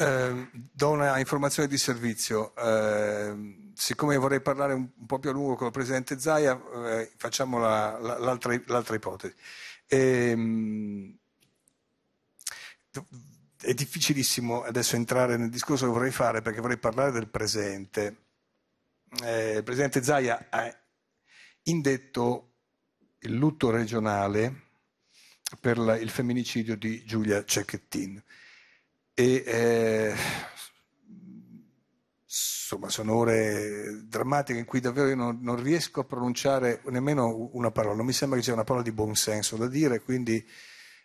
Ehm, do una informazione di servizio. Eh, siccome vorrei parlare un, un, po' più a lungo con il Presidente Zaia, eh, facciamo la, la, l'altra, l'altra, ipotesi. Ehm, è difficilissimo adesso entrare nel discorso che vorrei fare perché vorrei parlare del presente. Eh, il Presidente Zaia ha indetto il lutto regionale per la, il femminicidio di Giulia Cecchettin. E, eh, insomma, sono ore drammatiche in cui davvero non, non, riesco a pronunciare nemmeno una parola. Non mi sembra che sia una parola di buon senso da dire, quindi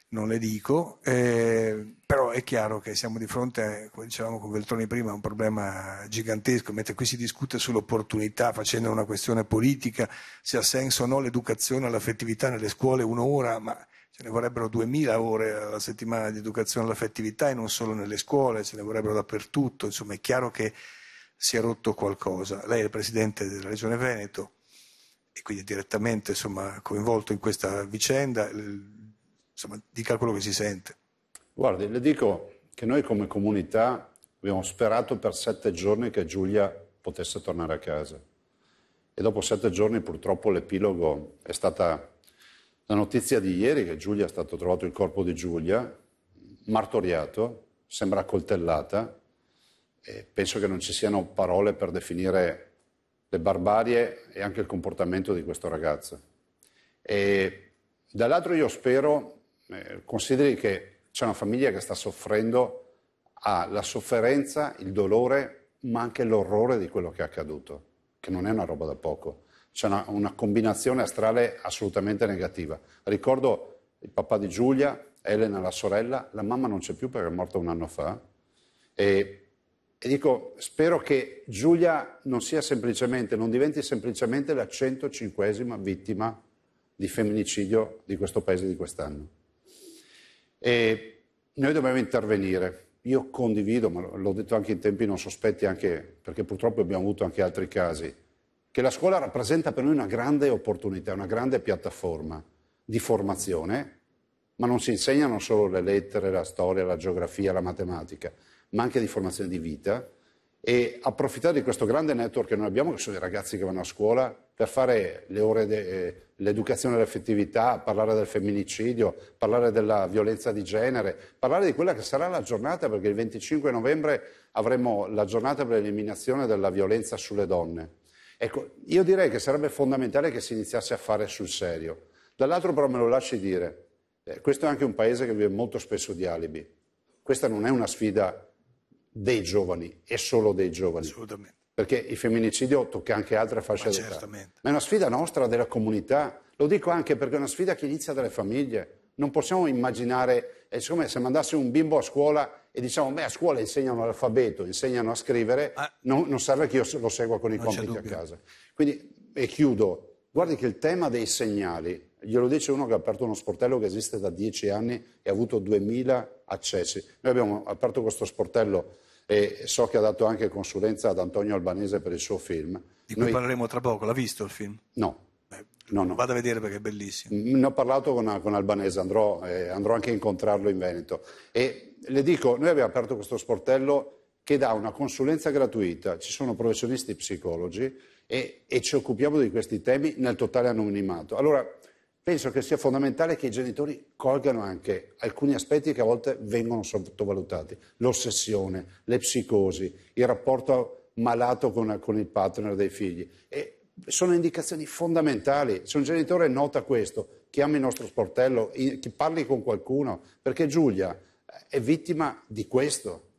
non le dico. Eh, però è chiaro che siamo di fronte, come dicevamo con Veltroni prima, a un problema gigantesco. Mentre qui si discute sull'opportunità, facendo una questione politica, se ha senso o no l'educazione all'affettività nelle scuole un'ora, ma ce ne vorrebbero 2000 ore alla settimana di educazione all'affettività e non solo nelle scuole, ce ne vorrebbero dappertutto, insomma è chiaro che si è rotto qualcosa. Lei è il presidente della Regione Veneto e quindi direttamente insomma, coinvolto in questa vicenda, insomma, dica quello che si sente. Guardi, le dico che noi come comunità abbiamo sperato per sette giorni che Giulia potesse tornare a casa e dopo sette giorni purtroppo l'epilogo è stata la notizia di ieri che Giulia è stato trovato il corpo di Giulia, martoriato, sembra coltellata. E penso che non ci siano parole per definire le barbarie e anche il comportamento di questo ragazzo. E dall'altro io spero, eh, consideri che c'è una famiglia che sta soffrendo, ha la sofferenza, il dolore, ma anche l'orrore di quello che è accaduto, che non è una roba da poco c'è una, una combinazione astrale assolutamente negativa. Ricordo il papà di Giulia, Elena la sorella, la mamma non c'è più perché è morta un anno fa e e dico, spero che Giulia non sia semplicemente, non diventi semplicemente la 105 vittima di femminicidio di questo paese di quest'anno. E noi dobbiamo intervenire. Io condivido, ma l'ho detto anche in tempi non sospetti, anche, perché purtroppo abbiamo avuto anche altri casi che la scuola rappresenta per noi una grande opportunità, una grande piattaforma di formazione, ma non si insegnano solo le lettere, la storia, la geografia, la matematica, ma anche di formazione di vita e approfittare di questo grande network che noi abbiamo, che sono i ragazzi che vanno a scuola, per fare le ore de, eh, l'educazione all'affettività, parlare del femminicidio, parlare della violenza di genere, parlare di quella che sarà la giornata, perché il 25 novembre avremo la giornata per l'eliminazione della violenza sulle donne Ecco, io direi che sarebbe fondamentale che si iniziasse a fare sul serio. Dall'altro però me lo lasci dire, eh, questo è anche un paese che vive molto spesso di alibi. Questa non è una sfida dei giovani e solo dei giovani. Assolutamente. Perché il femminicidio tocca anche altre fasce d'età. Certamente. Ma è una sfida nostra, della comunità. Lo dico anche perché è una sfida che inizia dalle famiglie. Non possiamo immaginare, è eh, come se mandassimo un bimbo a scuola e diciamo, beh, a scuola insegnano l'alfabeto, insegnano a scrivere, ah, non, non, serve che io lo segua con i compiti a casa. Quindi, e chiudo, guardi che il tema dei segnali, glielo dice uno che ha aperto uno sportello che esiste da dieci anni e ha avuto 2000 accessi. Noi abbiamo aperto questo sportello e so che ha dato anche consulenza ad Antonio Albanese per il suo film. Di cui Noi... parleremo tra poco, l'ha visto il film? No. No, no. Vado a vedere perché è bellissimo. Ne ho parlato con, con Albanese, andrò, eh, andrò, anche a incontrarlo in Veneto. E le dico, noi abbiamo aperto questo sportello che dà una consulenza gratuita, ci sono professionisti psicologi e, e ci occupiamo di questi temi nel totale anonimato. Allora, penso che sia fondamentale che i genitori colgano anche alcuni aspetti che a volte vengono sottovalutati, l'ossessione, le psicosi, il rapporto malato con, con il partner dei figli. E sono indicazioni fondamentali. Se un genitore nota questo, chiami il nostro sportello, parli con qualcuno, perché Giulia è vittima di questo.